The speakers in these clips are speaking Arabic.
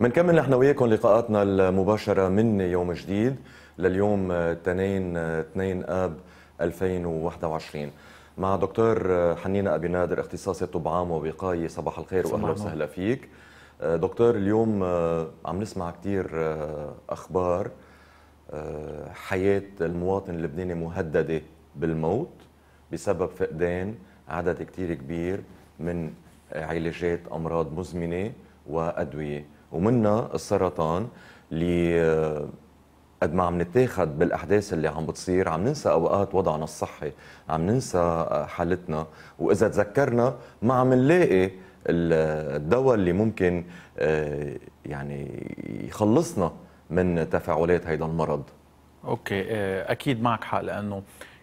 بنكمل نحن وياكم لقاءاتنا المباشرة من يوم جديد لليوم 2 2 آب 2021 مع دكتور حنينة أبي نادر اختصاصي طب عام ووقاية صباح الخير وأهلا وسهلا فيك دكتور اليوم عم نسمع كثير أخبار حياة المواطن اللبناني مهددة بالموت بسبب فقدان عدد كثير كبير من علاجات أمراض مزمنة وأدوية ومنها السرطان اللي آه، قد ما عم نتاخد بالاحداث اللي عم بتصير عم ننسى اوقات وضعنا الصحي عم ننسى آه، حالتنا واذا تذكرنا ما عم نلاقي آه، الدواء اللي ممكن يعني يخلصنا من تفاعلات هيدا المرض اوكي اكيد معك حق لانه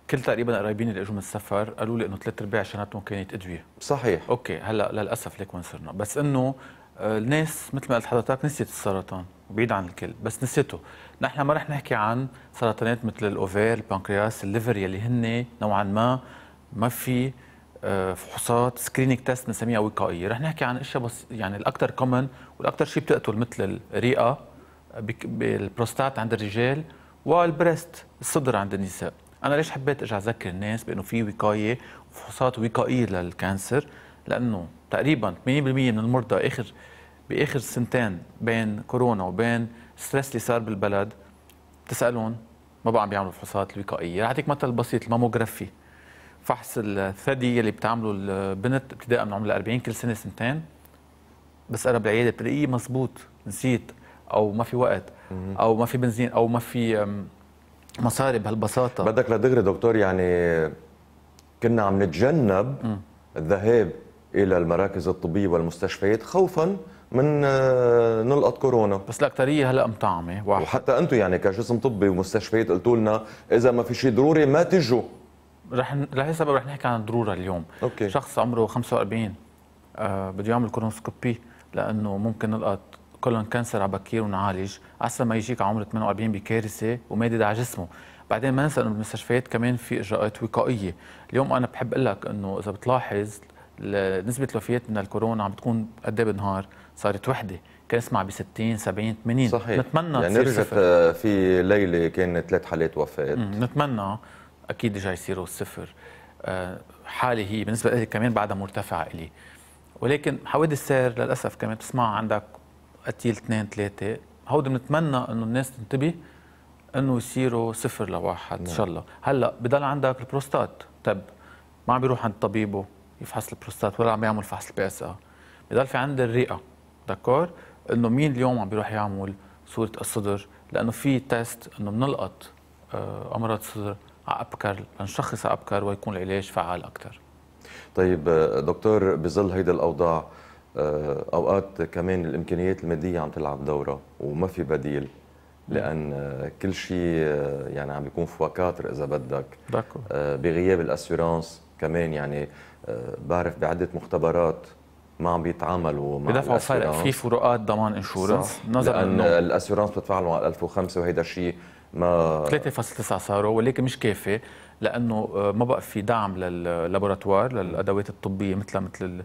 كل تقريبا قرايبين اللي اجوا من السفر قالوا لي انه ثلاث ارباع شنطتهم كانت ادويه صحيح اوكي هلا للاسف ليك وين صرنا بس انه الناس مثل ما قلت حضرتك نسيت السرطان وبعيد عن الكل بس نسيته نحن ما رح نحكي عن سرطانات مثل الاوفير البنكرياس الليفر يلي هن نوعا ما ما في آه، فحوصات سكرينينج تيست بنسميها وقائيه رح نحكي عن اشياء بس يعني الاكثر كومن والاكثر شيء بتقتل مثل الرئه بالبروستات عند الرجال والبريست الصدر عند النساء انا ليش حبيت ارجع اذكر الناس بانه في وقايه وفحوصات وقائيه للكانسر لانه تقريبا 80% من المرضى اخر باخر سنتين بين كورونا وبين ستريس اللي صار بالبلد تسالهم ما بقى عم بيعملوا فحوصات الوقائيه، رح اعطيك مثل بسيط الماموغرافي فحص الثدي اللي بتعمله البنت ابتداء من عمر 40 كل سنه سنتين بسالها بالعياده بتلاقيه مزبوط نسيت او ما في وقت او ما في بنزين او ما في مصاري بهالبساطه بدك لدغري دكتور يعني كنا عم نتجنب الذهاب الى المراكز الطبيه والمستشفيات خوفا من آه، نلقط كورونا بس الاكثريه هلا مطعمه واحد. وحتى انتم يعني كجسم طبي ومستشفيات قلتوا لنا اذا ما في شيء ضروري ما تجوا رح رح السبب رح نحكي عن الضروره اليوم أوكي. شخص عمره 45 آه بده يعمل كولونسكوبي لانه ممكن نلقط كولون كانسر على بكير ونعالج احسن ما يجيك على عمر 48 بكارثه ومادد على جسمه بعدين ما ننسى انه بالمستشفيات كمان في اجراءات وقائيه اليوم انا بحب اقول لك انه اذا بتلاحظ نسبه الوفيات من الكورونا عم بتكون قد ايه بالنهار صارت وحده كان اسمع ب 60 70 80 صحيح نتمنى يعني رجعت آه، في ليله كان ثلاث حالات وفاه نتمنى اكيد رجع يصيروا الصفر آه، حالي هي بالنسبه لي كمان بعدها مرتفعه إلي ولكن حوادث سير للاسف كمان بتسمع عندك قتيل اثنين ثلاثه هودي بنتمنى انه الناس تنتبه انه يصيروا صفر لواحد ان نعم. شاء الله هلا بضل عندك البروستات طب ما عم بيروح عند طبيبه يفحص البروستات ولا عم يعمل فحص البي اس ا بضل في عند الرئه دكور انه مين اليوم عم بيروح يعمل صوره الصدر لانه في تيست انه بنلقط آه، امراض الصدر على ابكر لنشخصها ابكر ويكون العلاج فعال اكثر طيب آه، دكتور بظل هيدا الاوضاع آه، اوقات كمان الامكانيات الماديه عم تلعب دورها وما في بديل لان كل شيء يعني عم بيكون فواكاتر اذا بدك بغياب الاسيورانس كمان يعني آه، بعرف بعده مختبرات ما عم بيتعاملوا مع بدفعوا فرق في فروقات ضمان انشورنس نظرا لان الاسيورانس بتدفع على 1005 وهيدا الشيء ما 3.9 صاروا ولكن مش كافي لانه آه، ما بقى في دعم للابوراتوار للادوات الطبيه مثل مثل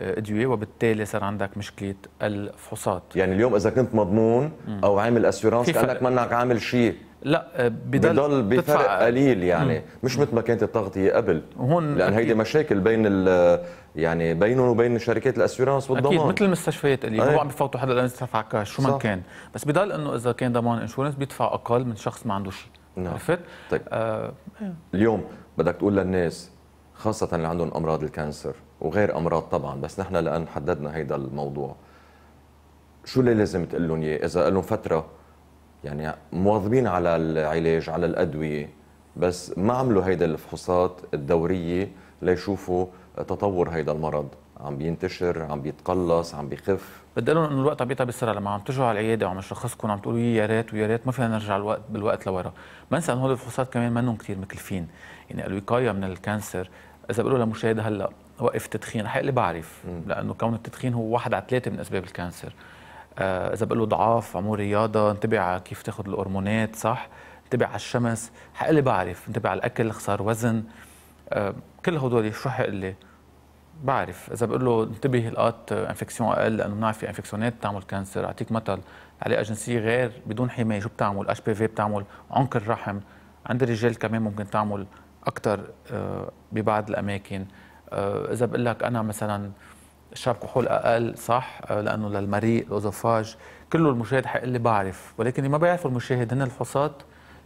ادويه وبالتالي صار عندك مشكله الفحوصات يعني اليوم اذا كنت مضمون او عامل اسيورانس كانك منك عامل شيء لا بضل بفرق قليل يعني مم. مش مثل ما كانت التغطيه قبل هون لان هيدي مشاكل بين يعني بينهم وبين شركات الاسيورانس والضمان اكيد مثل المستشفيات اللي هو عم بفوتوا حدا لانه يدفع كاش شو ما كان بس بضل انه اذا كان ضمان انشورنس بيدفع اقل من شخص ما عنده شيء نعم. عرفت؟ طيب آه. إيه. اليوم بدك تقول للناس خاصه اللي عندهم امراض الكانسر وغير امراض طبعا بس نحن لان حددنا هيدا الموضوع شو اللي لازم تقول لهم اياه اذا لهم فتره يعني مواظبين على العلاج على الادويه بس ما عملوا هيدا الفحوصات الدوريه ليشوفوا تطور هيدا المرض عم بينتشر عم بيتقلص عم بيخف بدي لهم انه الوقت عم بيطلع بسرعه لما عم تجوا على العياده وعم يشخصكم عم تقولوا يا ريت ويا ريت ما فينا نرجع الوقت بالوقت لورا ما انسى انه هول الفحوصات كمان منهم كثير مكلفين يعني الوقايه من الكانسر اذا بقولوا لمشاهد هلا وقف تدخين اللي بعرف لانه كون التدخين هو واحد على ثلاثه من اسباب الكانسر آه، اذا بقول له ضعاف عمول رياضه انتبه على كيف تاخذ الهرمونات صح انتبه على الشمس اللي بعرف انتبه على الاكل خسار وزن آه، كل هدول شو اللي بعرف اذا بقول له انتبه لقات انفكسيون اقل لانه بنعرف في انفكسيونات بتعمل كانسر اعطيك مثل علاقه جنسيه غير بدون حمايه شو بتعمل اتش بي في بتعمل عنق الرحم عند الرجال كمان ممكن تعمل اكثر آه، ببعض الاماكن آه، اذا بقول لك انا مثلا شرب كحول اقل صح آه، لانه للمريء الاوزوفاج كله المشاهد حيقول لي بعرف ولكن اللي ما بيعرفه المشاهد هن الفحوصات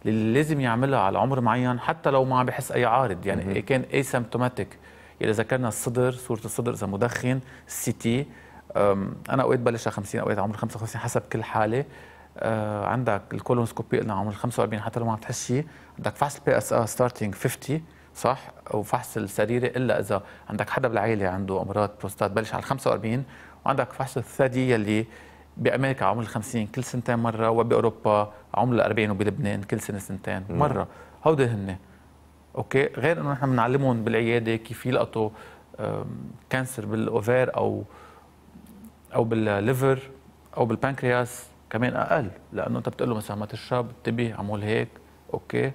اللي لازم يعملها على عمر معين حتى لو ما عم بحس اي عارض يعني مم. إيه كان سمبتوماتيك يعني اذا ذكرنا الصدر صوره الصدر اذا مدخن السي تي انا اوقات بلشها 50 اوقات عمر 55 حسب كل حاله آه، عندك الكولونسكوبي قلنا عمر 45 حتى لو ما عم تحس شيء عندك فحص البي اس ار ستارتنج 50 صح وفحص السريري الا اذا عندك حدا بالعائله عنده امراض بروستات بلش على 45 وعندك فحص الثدي يلي بامريكا عمر 50 كل سنتين مره وباوروبا عمر 40 وبلبنان كل سنه سنتين مره هودي هن اوكي غير انه نحن بنعلمهم بالعياده كيف يلقطوا كانسر بالاوفير او او بالليفر او بالبنكرياس كمان اقل لانه انت بتقول له مثلا ما تشرب انتبه عمول هيك اوكي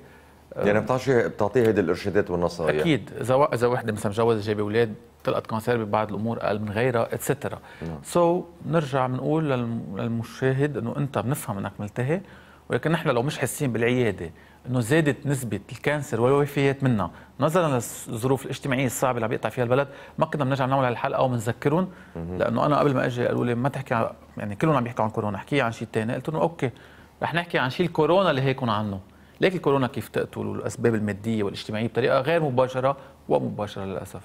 يعني بتعطي بتعطيه هيدي الارشادات والنصائح اكيد اذا اذا وحده مثلا مجوزه جايبه اولاد طلقت كونسير ببعض الامور اقل من غيرها اتسترا سو نعم. so, بنرجع بنقول للمشاهد انه انت بنفهم انك ملتهي ولكن نحن لو مش حاسين بالعياده انه زادت نسبه الكانسر والوفيات منها نظرا للظروف الاجتماعيه الصعبه اللي عم يقطع فيها البلد ما كنا بنرجع نعمل هالحلقه وبنذكرهم لانه انا قبل ما اجي قالوا لي ما تحكي يعني كلهم عم يحكوا عن كورونا احكي عن شيء ثاني قلت لهم اوكي رح نحكي عن شيء الكورونا اللي هيكون عنه لكن كورونا كيف تقتل والاسباب الماديه والاجتماعيه بطريقه غير مباشره ومباشره للاسف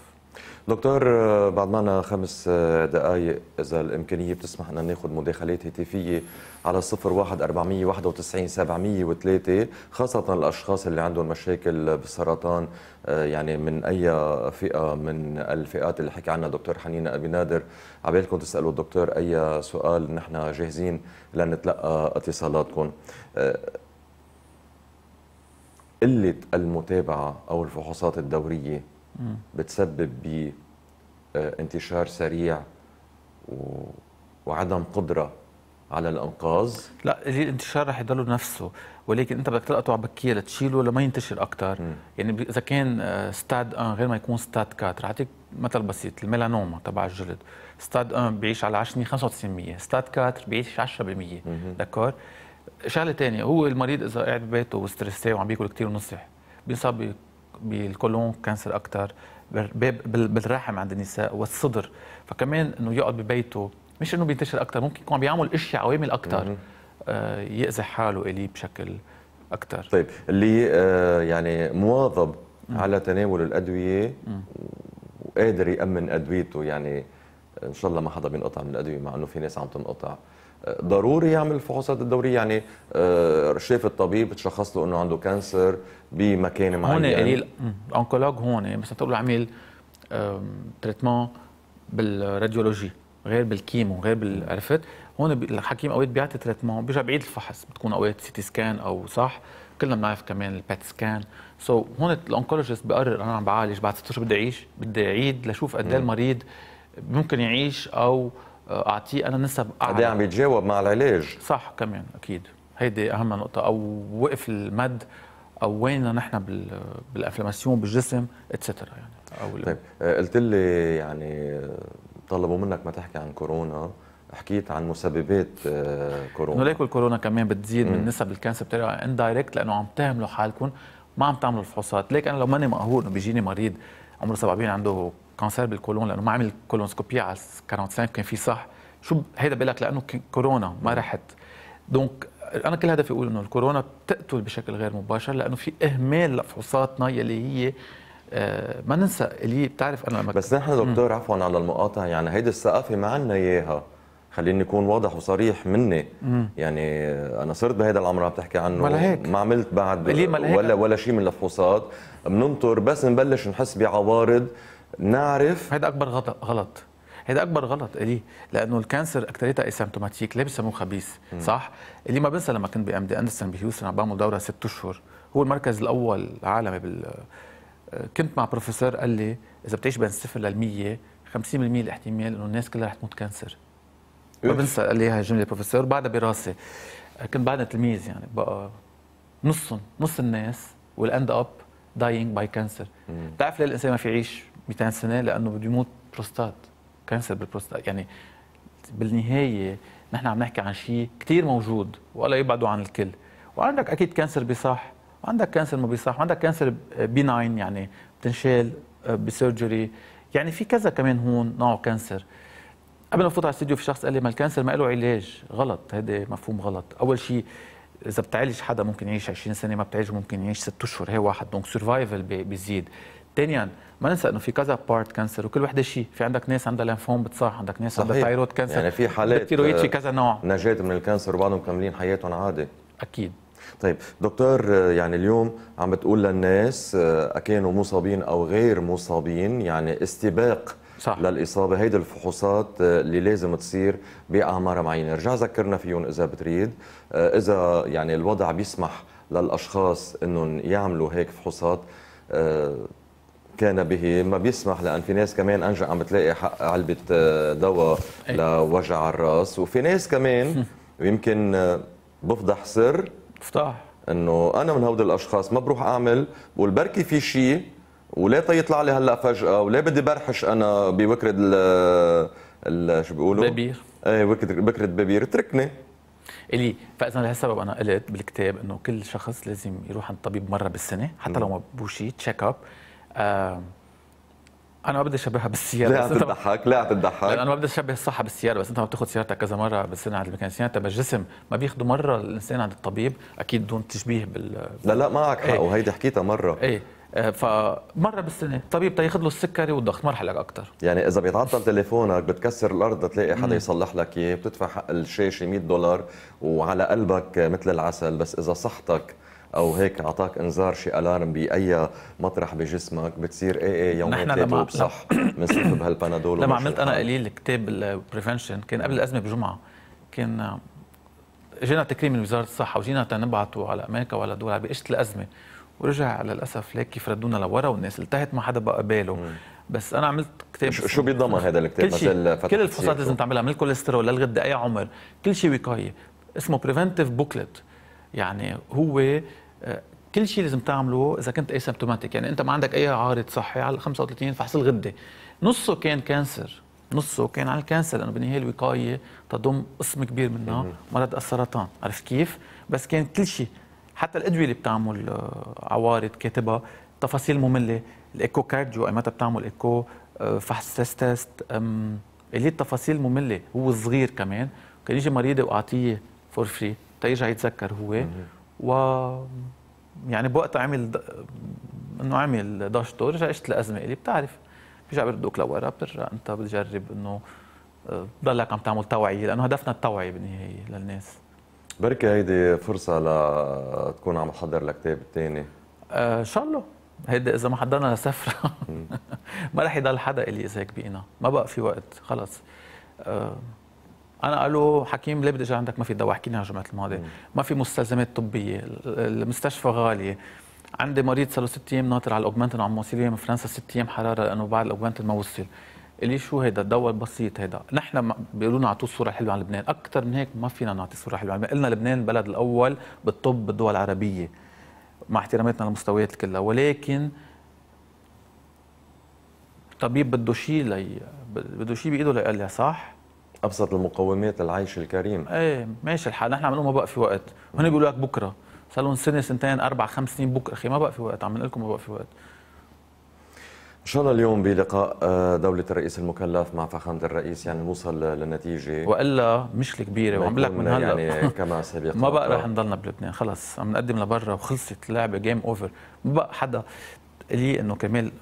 دكتور بعد معنا خمس دقائق إذا الإمكانية بتسمح أن ناخذ مداخلات هاتفية على 01 491 703 خاصة الأشخاص اللي عندهم مشاكل بالسرطان آه، يعني من أي فئة من الفئات اللي حكي عنها دكتور حنين أبي نادر عبالكم تسألوا الدكتور أي سؤال نحن جاهزين لنتلقى اتصالاتكم آه، قله المتابعه او الفحوصات الدوريه بتسبب ب آه، انتشار سريع وعدم قدره على الانقاذ لا الانتشار رح يضل نفسه ولكن انت بدك تلقطه على بكيه لتشيله لما ينتشر اكثر يعني اذا كان آه، ستاد ان غير ما يكون ستاد 4 رح اعطيك مثل بسيط الميلانوما تبع الجلد ستاد ان بيعيش على 10 95% ستاد 4 بيعيش 10% دكور شغله تانية هو المريض اذا قاعد ببيته وستريسيه وعم بياكل كثير ونصح بيصاب بالكولون كانسر اكثر بالرحم عند النساء والصدر فكمان انه يقعد ببيته مش انه بينتشر اكثر ممكن يكون عم بيعمل اشياء عوامل اكثر آه ياذي حاله اليه بشكل اكثر طيب اللي آه يعني مواظب مم. على تناول الادويه مم. وقادر يامن ادويته يعني ان شاء الله ما حدا بينقطع من الادويه مع انه في ناس عم تنقطع ضروري يعمل الفحوصات الدوريه يعني آه، شاف الطبيب تشخص له انه عنده كانسر بمكان معين يعني هون قليل الانكولوج هون مثلا تقول له اعمل تريتمون بالراديولوجي غير بالكيمو غير بال عرفت هون الحكيم اوقات بيعطي تريتمون بيرجع بعيد الفحص بتكون اوقات سي تي سكان او صح كلنا بنعرف كمان البات سكان سو so, هون الانكولوجيست بقرر انا عم بعالج بعد ست اشهر بدي اعيش بدي اعيد لشوف قد ايه المريض ممكن يعيش او اعطيه انا نسب اعلى قد عم بيتجاوب مع العلاج صح كمان اكيد هيدي اهم نقطه او وقف المد او وين نحن بالافلاماسيون بالجسم اتسترا يعني او طيب آه، قلت لي يعني آه، طلبوا منك ما تحكي عن كورونا حكيت عن مسببات آه، كورونا ليكو الكورونا كمان بتزيد من نسب الكانسر بطريقه اندايركت لانه عم تعملوا حالكم ما عم تعملوا الفحوصات ليك انا لو ماني مقهور انه بيجيني مريض عمره 70 عنده كانسير بالكولون لانه ما عمل كولونسكوبيا على 45 كان في صح شو هيدا بقول لك لانه كورونا ما رحت دونك انا كل هدفي اقول انه الكورونا بتقتل بشكل غير مباشر لانه في اهمال لفحوصاتنا يلي هي آه، ما ننسى اللي بتعرف انا لما بس نحن دكتور عفوا على المقاطعه يعني هيدي الثقافه ما عندنا اياها خليني اكون واضح وصريح مني مم. يعني آه، انا صرت بهيدا العمر عم تحكي عنه هيك. ما عملت بعد ولا ولا شيء من الفحوصات بننطر بس نبلش نحس بعوارض نعرف هذا اكبر غلط هذا اكبر غلط الي لانه الكانسر اكثريتها اسيمتوماتيك ليه بيسموه خبيث صح اللي ما بنسى لما كنت بام دي اندرسون بهيوستن عم بعمل دوره ست اشهر هو المركز الاول عالمي بال كنت مع بروفيسور قال لي اذا بتعيش بين الصفر لل 100 50% الاحتمال انه الناس كلها رح تموت كانسر ما بنسى قال لي هاي الجمله البروفيسور بعدها براسي كنت بعدها تلميذ يعني بقى نصهم نص الناس will end up dying by cancer بتعرف ليه الانسان ما في يعيش 200 سنه لانه بده يموت بروستات كانسر بالبروستات يعني بالنهايه نحن عم نحكي عن شيء كثير موجود ولا يبعدوا عن الكل وعندك اكيد كانسر بيصح وعندك كانسر ما بيصح وعندك كانسر بيناين يعني بتنشال آه، بسيرجري يعني في كذا كمان هون نوع كانسر قبل ما افوت على الاستديو في شخص قال لي ما الكانسر ما له علاج غلط هذا مفهوم غلط اول شيء اذا بتعالج حدا ممكن يعيش 20 سنه ما بتعالجه ممكن يعيش 6 اشهر هي واحد دونك سرفايفل بيزيد ثانيا ما ننسى انه في كذا بارت كانسر وكل وحده شيء في عندك ناس عندها لينفوم بتصاح عندك ناس عندها تايرويد كانسر يعني في حالات التيرويد في آه، كذا نوع نجاة من الكانسر وبعضهم مكملين حياتهم عادي اكيد طيب دكتور آه، يعني اليوم عم بتقول للناس آه، كانوا مصابين او غير مصابين يعني استباق صح. للاصابه هيدي الفحوصات اللي لازم تصير باعمار معينه رجع ذكرنا فيهم اذا بتريد اذا يعني الوضع بيسمح للاشخاص انهم يعملوا هيك فحوصات كان به ما بيسمح لان في ناس كمان انجا عم بتلاقي حق علبه آه، دواء إيه. لوجع الراس وفي ناس كمان يمكن آه، بفضح سر افتح انه انا من هود الاشخاص ما بروح اعمل بقول بركي في شيء ولا تيطلع لي هلا فجاه ولا بدي برحش انا بوكرد ال شو بيقولوا بابير ايه بكره بابير اتركني الي فاذا لهالسبب انا قلت بالكتاب انه كل شخص لازم يروح عند الطبيب مره بالسنه حتى لو ما بوشي تشيك اب آه، انا ما بدي اشبهها بالسياره لا تضحك لا تضحك انا ما بدي اشبه الصحه بالسياره بس انت ما بتاخذ سيارتك كذا مره بالسنه عند الميكانيسيان تبع الجسم ما بياخذوا مره الانسان عند الطبيب اكيد دون تشبيه بال لا لا معك حق ايه. وهيدي حكيتها مره ايه آه، فمره بالسنه طبيب تاخذ طيب، له السكري والضغط ما رح لك اكثر يعني اذا بيتعطل تليفونك بتكسر الارض تلاقي حدا يصلح لك اياه بتدفع حق الشاشه 100 دولار وعلى قلبك مثل العسل بس اذا صحتك او هيك اعطاك انذار شي الارم باي مطرح بجسمك بتصير اي اي نحن لما صح بنصير بهالبنادول لما عملت انا قليل كتاب البريفنشن كان قبل الازمه بجمعه كان اجينا تكريم من وزاره الصحه وجينا تنبعتوا على امريكا وعلى دول عربيه اجت الازمه ورجع للاسف ليك كيف ردونا لورا والناس التهت ما حدا بقى باله بس انا عملت كتاب شو بيضمن هذا الكتاب كل شيء كل الفحوصات لازم تعملها من الكوليسترول للغده اي عمر كل شيء وقايه اسمه بريفنتيف بوكلت يعني هو كل شيء لازم تعمله اذا كنت اسيمتوماتيك يعني انت ما عندك اي عارض صحي على 35 فحص الغده نصه كان كانسر نصه كان على الكانسر لانه بالنهايه الوقايه تضم قسم كبير منها مرض السرطان عرفت كيف بس كان كل شيء حتى الادويه اللي بتعمل آه، عوارض كاتبها تفاصيل ممله الايكو كارديو ايمتى بتعمل ايكو آه، فحص ستريس تيست اللي التفاصيل ممله هو صغير كمان كان يجي مريض واعطيه فور فري تيرجع يتذكر هو و يعني بوقتها عمل د... انه عمل دشته رجع اجت الازمه الي بتعرف بيرجع بيردوك لورا بترجع انت بتجرب انه آه، ضلك عم تعمل توعيه لانه هدفنا التوعيه بالنهايه للناس بركي هيدي فرصه لتكون عم تحضر لكتاب الثاني آه ان شاء الله هيدا اذا ما حضرنا لسفره ما رح يضل حدا الي اذا هيك بقينا ما بقى في وقت خلص آه انا قالوا حكيم ليه بدي اجي عندك ما في دواء حكينا على الجمعه الماضيه ما في مستلزمات طبيه المستشفى غاليه عندي مريض صار له ست ايام ناطر على الاوجمانتين وعم وصل من فرنسا ست ايام حراره لانه بعد الاوجمانتين ما وصل لي شو هيدا الدواء البسيط هيدا نحن بيقولوا لنا اعطوا صوره حلوه عن لبنان اكثر من هيك ما فينا نعطي صوره حلوه عن يعني لبنان قلنا لبنان البلد الاول بالطب بالدول العربيه مع احتراماتنا للمستويات كلها ولكن الطبيب بده شيء لي بده شيء بايده ليقلع صح ابسط المقومات للعيش الكريم ايه ماشي الحال نحن عم نقول ما بقى في وقت هن بيقولوا لك بكره صار لهم سنه سنتين اربع خمس سنين بكره اخي ما بقى في وقت عم نقول لكم ما بقى في وقت ان شاء الله اليوم بلقاء آه، دولة الرئيس المكلف مع فخامة الرئيس يعني نوصل لنتيجة والا مشكلة كبيرة وعم لك من هلا يعني كما سبق ما بقى رح نضلنا بلبنان خلص عم نقدم لبرا وخلصت اللعبة جيم اوفر ما بقى حدا لي انه كمال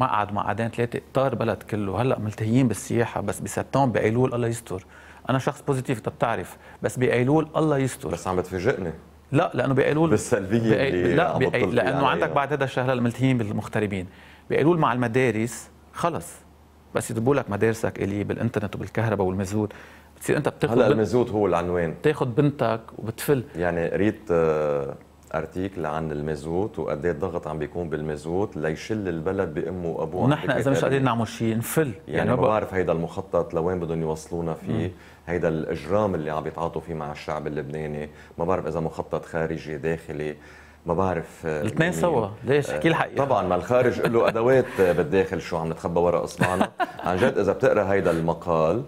مقعد مقعدين ثلاثه طار بلد كله هلا ملتهيين بالسياحه بس بسبتمبر بايلول الله يستر انا شخص بوزيتيف انت بتعرف بس بايلول الله يستر بس عم بتفاجئني لا لانه بايلول بالسلبيه بأي... لا بأي... لانه عندك يعني. بعد هذا الشهر ملتهيين بالمغتربين بايلول مع المدارس خلص بس يدبوا لك مدارسك الي بالانترنت وبالكهرباء والمزود بتصير انت بتاخذ هلا المزود هو العنوان بتاخذ بنتك وبتفل يعني قريت آه، ارتيكل عن المازوت وقد ايه الضغط عم بيكون بالمازوت ليشل البلد بامه وابوه ونحن اذا مش قادرين نعمل شيء نفل يعني, يعني ما بعرف هيدا المخطط لوين بدهم يوصلونا فيه مم. هيدا الاجرام اللي عم بيتعاطوا فيه مع الشعب اللبناني ما بعرف اذا مخطط خارجي داخلي ما بعرف آه، الاثنين سوا ليش آه، احكي الحقيقه طبعا ما الخارج له ادوات بالداخل شو عم نتخبى وراء اصبعنا عن جد اذا بتقرا هيدا المقال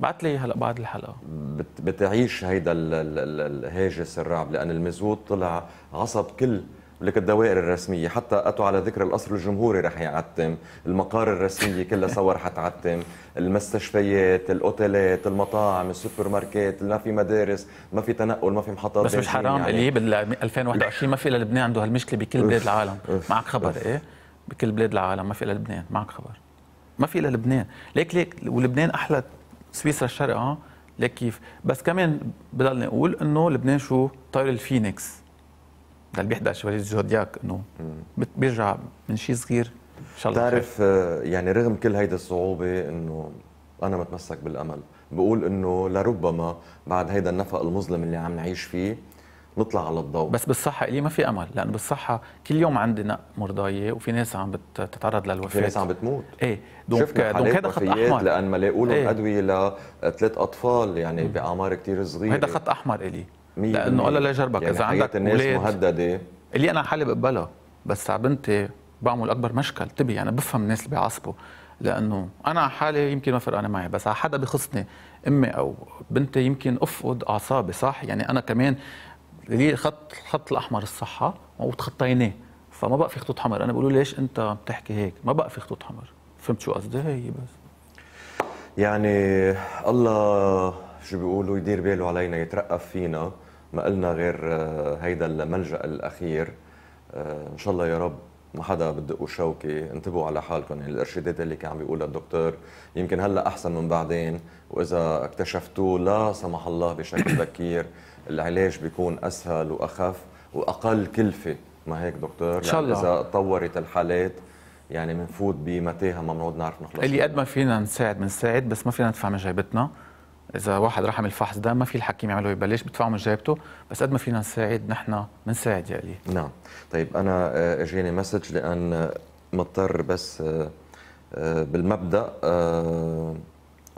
بعت لي هلا بعد الحلقه بت بتعيش هيدا الهاجس الرعب لان المزود طلع عصب كل لك الدوائر الرسمية حتى أتوا على ذكر القصر الجمهوري رح يعتم المقار الرسمية كلها سوا رح تعتم المستشفيات الأوتيلات المطاعم السوبر ماركت ما في مدارس ما في تنقل ما في محطات بس مش حرام يعني. اللي بال 2021 ما في إلا لبنان عنده هالمشكلة بكل بلاد العالم معك خبر إيه بكل بلاد العالم ما في إلا لبنان معك خبر ما في الا لبنان ليك ليك ولبنان احلى سويسرا الشرقاء آه، ليك كيف بس كمان بضلني اقول انه لبنان شو طير الفينيكس ده اللي بيحضر شوالي الزودياك انه بيرجع من شيء صغير ان شاء الله بتعرف آه، يعني رغم كل هيدي الصعوبه انه انا متمسك بالامل بقول انه لربما بعد هيدا النفق المظلم اللي عم نعيش فيه نطلع على الضوء بس بالصحه لي ما في امل لانه بالصحه كل يوم عندنا مرضايه وفي ناس عم بتتعرض للوفاه في ناس عم بتموت ايه دونك دونك هذا خط احمر لان ما لاقوا لهم إيه؟ ادويه لثلاث اطفال يعني باعمار كثير صغيره هذا خط احمر الي لانه الله لا جربك يعني اذا عندك الناس مهدده الي انا حالي بقبلها بس على بنتي بعمل اكبر مشكل تبي يعني بفهم الناس اللي بيعصبوا لانه انا على حالي يمكن ما فرقانه معي بس على حدا بخصني امي او بنتي يمكن افقد اعصابي صح يعني انا كمان هي خط الخط الاحمر الصحه وتخطيناه فما بقى في خطوط حمر انا بقول ليش انت بتحكي هيك ما بقى في خطوط حمر فهمت شو قصدي هي بس يعني الله شو بيقولوا يدير باله علينا يترقب فينا ما قلنا غير آه، هيدا الملجا الاخير آه، ان شاء الله يا رب ما حدا بدقوا شوكه انتبهوا على حالكم يعني الارشادات اللي كان عم بيقولها الدكتور يمكن هلا احسن من بعدين واذا اكتشفتوه لا سمح الله بشكل بكير العلاج بيكون اسهل واخف واقل كلفه ما هيك دكتور ان شاء يعني الله يعني اذا تطورت الحالات يعني بنفوت بمتاهه ما بنعود نعرف نخلص اللي قد ما فينا نساعد بنساعد بس ما فينا ندفع من جيبتنا اذا واحد راح عمل فحص دم ما في الحكيم يعمله يبلش بدفعه من جيبته بس قد ما فينا نساعد نحن بنساعد يا لي نعم طيب انا آه، اجاني مسج لان آه، مضطر بس آه، بالمبدا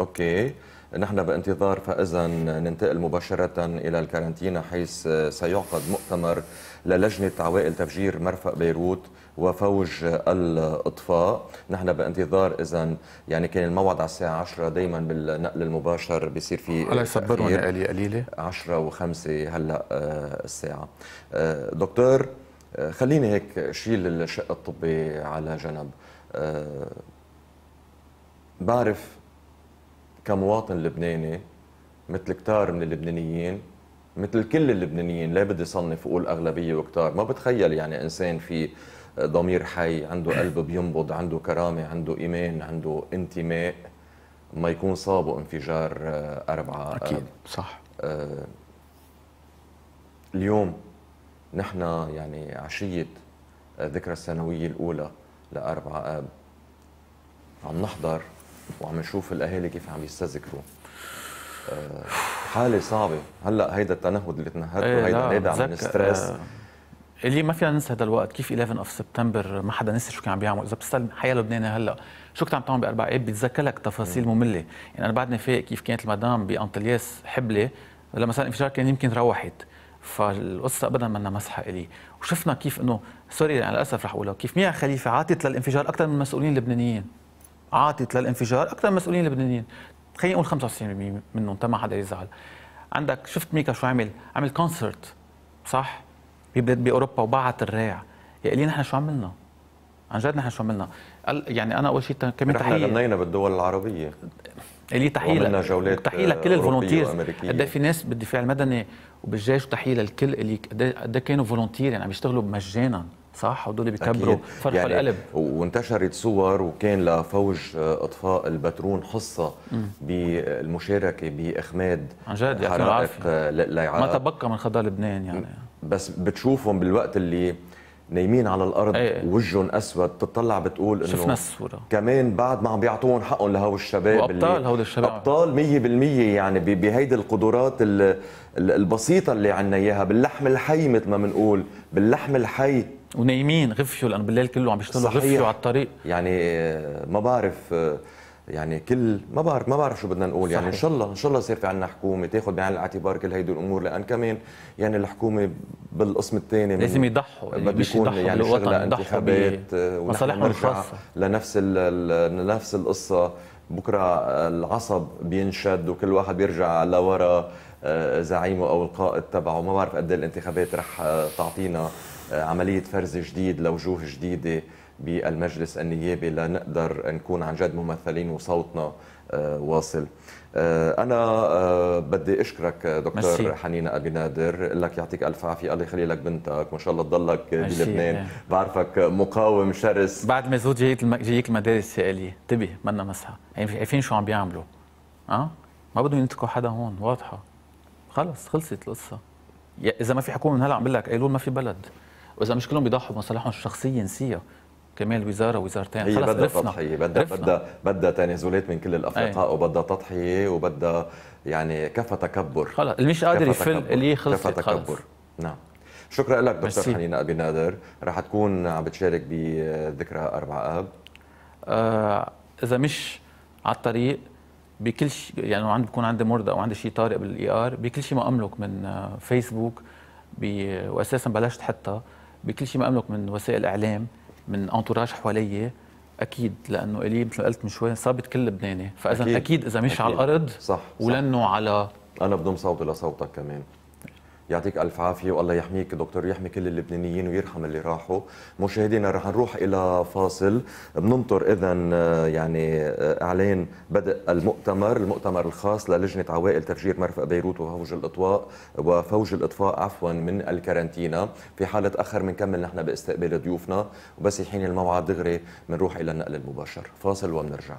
اوكي نحن بانتظار فإذا ننتقل مباشرة إلى الكارنتينا حيث سيعقد مؤتمر للجنة عوائل تفجير مرفق بيروت وفوج الإطفاء نحن بانتظار إذا يعني كان الموعد على الساعة 10 دايما بالنقل المباشر بيصير في الله يصبرنا آلية قليلة 10 و5 هلأ آه، الساعة آه، دكتور آه، خليني هيك شيل الشق الطبي على جنب بعرف كمواطن لبناني مثل كتار من اللبنانيين مثل كل اللبنانيين لا بدي صنف وقول اغلبيه وكتار ما بتخيل يعني انسان في ضمير حي عنده قلب بينبض عنده كرامه عنده ايمان عنده انتماء ما يكون صابه انفجار آه، أربعة آه، أكيد صح أه اليوم نحن يعني عشية ذكرى السنوية الأولى لأربعة آب عم نحضر وعم نشوف الاهالي كيف عم يستذكروا آه، حاله صعبه هلا هيدا التنهد اللي تنهدته ايه هيدا هيدا عم نستريس آه اللي ما فينا ننسى هذا الوقت كيف 11 اوف سبتمبر ما حدا نسي شو كان عم بيعمل اذا بتسال حياه لبناني هلا شو كنت عم تعمل باربع اب بتذكر لك تفاصيل ممله يعني انا بعدني فايق كيف كانت المدام بانطلياس حبله لما صار الانفجار كان يمكن روحت فالقصه ابدا ما مسحه الي وشفنا كيف انه سوري يعني للاسف رح اقولها كيف ميا خليفه عاطت للانفجار اكثر من المسؤولين اللبنانيين عاطت للانفجار اكثر من المسؤولين اللبنانيين خلينا نقول 95% منهم تما حدا يزعل عندك شفت ميكا شو عمل عمل كونسرت صح باوروبا وبعت الريع يا لي نحن شو عملنا عن جد نحن شو عملنا يعني انا اول شيء كمان تحيه نحن غنينا بالدول العربيه لي تحيه عملنا جولات تحيه لكل الفولونتيرز قد إيه في ناس بالدفاع المدني وبالجيش تحيه للكل اللي قد إيه- إيه كانوا فولونتير يعني عم يشتغلوا مجانا صح ودول بيكبروا فرح يعني القلب وانتشرت صور وكان لفوج اطفاء البترون حصه بالمشاركه باخماد عن جد يعني ما تبقى من خضاء لبنان يعني بس بتشوفهم بالوقت اللي نايمين على الارض إيه. وجههم اسود تطلع بتقول انه شفنا الصوره كمان بعد ما عم بيعطون حقهم لهو الشباب وابطال هول الشباب ابطال 100% يعني بهيدي القدرات البسيطه اللي عندنا اياها باللحم الحي مثل ما بنقول باللحم الحي ونايمين غفيوا لانه بالليل كله عم بيشتغلوا غفيوا على الطريق يعني آه، ما بعرف آه، يعني كل ما بعرف ما بعرف شو بدنا نقول يعني صحيح. يعني ان شاء الله ان شاء الله يصير في عندنا حكومه تاخذ بعين الاعتبار كل هيدي الامور لان كمان يعني الحكومه بالقسم الثاني لازم يضحوا بده يكون يعني شغله انتخابات آه، مصالحهم الخاصه لنفس لنفس القصه بكره العصب بينشد وكل واحد بيرجع لورا زعيمه او القائد تبعه ما بعرف قد إيه الانتخابات رح تعطينا عملية فرز جديد لوجوه جديدة بالمجلس النيابي لنقدر نكون عن جد ممثلين وصوتنا آه، واصل آه، انا آه، بدي اشكرك دكتور حنينه ابي نادر لك يعطيك الف عافيه الله يخلي لك بنتك وان شاء الله تضلك بلبنان بعرفك مقاوم شرس بعد ما زود جيك جيك المدارس سالي انتبه منا مسحه يعني عارفين شو عم بيعملوا اه ما بدهم ينتقوا حدا هون واضحه خلص خلصت القصه اذا ما في حكومه من هلا عم بقول لك قالوا إيه، ما في بلد واذا مش كلهم بيضحوا بمصالحهم الشخصيه ينسيها كمان وزاره وزارتين هي بدها تضحيه بدها بدها بدها تنازلات من كل الافرقاء أيه. وبدها تضحيه وبدها يعني كفى تكبر خلص اللي مش قادر يفل اللي خلص كفى تكبر نعم شكرا لك دكتور حنين ابي نادر رح تكون عم بتشارك بذكرى اربع اب آه اذا مش على الطريق بكل شيء يعني عندي بكون عندي مرضى او عندي شيء طارئ بالاي ار e بكل شيء ما املك من فيسبوك آه، واساسا بلشت حتى بكل شيء ما املك من وسائل اعلام من انتوراج حواليي اكيد لانه الي مثل ما قلت من شوي صابت كل لبناني فاذا أكيد. اكيد اذا مش أكيد. على الارض صح, صح. ولانه على انا بدون صوتي لصوتك كمان يعطيك الف عافيه والله يحميك دكتور يحمي كل اللبنانيين ويرحم اللي راحوا مشاهدينا رح نروح الى فاصل بننطر اذا آه، يعني آه، اعلان بدء المؤتمر المؤتمر الخاص للجنه عوائل تفجير مرفق بيروت وفوج الاطواء وفوج الاطفاء عفوا من الكارنتينا في حال تاخر بنكمل نحن باستقبال ضيوفنا وبس يحين الموعد دغري بنروح الى النقل المباشر فاصل وبنرجع